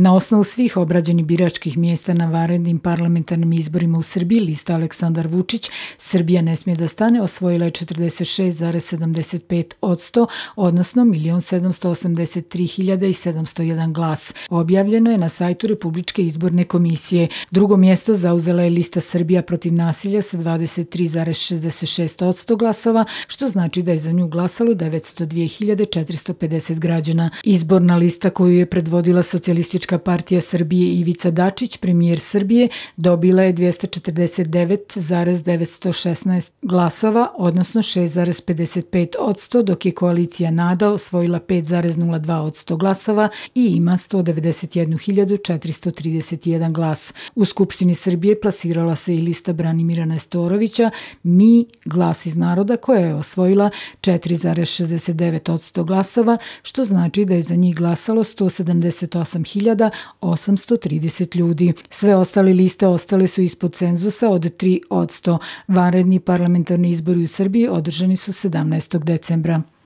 Na osnovu svih obrađenih biračkih mjesta na varendim parlamentarnim izborima u Srbiji, lista Aleksandar Vučić, Srbija ne smije da stane, osvojila je 46,75 od 100, odnosno 1.783.701 glas. Objavljeno je na sajtu Republičke izborne komisije. Drugo mjesto zauzela je lista Srbija protiv nasilja sa 23,66 od 100 glasova, što znači da je za nju glasalo 902.450 građana. Izborna lista koju je predvodila socijalistička Demokratska partija Srbije Ivica Dačić, premijer Srbije, dobila je 249,916 glasova, odnosno 6,55 od 100, dok je koalicija NADA osvojila 5,02 od 100 glasova i ima 191.431 glas. U Skupštini Srbije plasirala se i lista Branimira Nestorovića Mi glas iz naroda koja je osvojila 4,69 od 100 glasova, što znači da je za njih glasalo 178.000 1830 ljudi. Sve ostale liste ostale su ispod cenzusa od 3 od 100. Vanredni parlamentarni izbori u Srbiji održani su 17. decembra.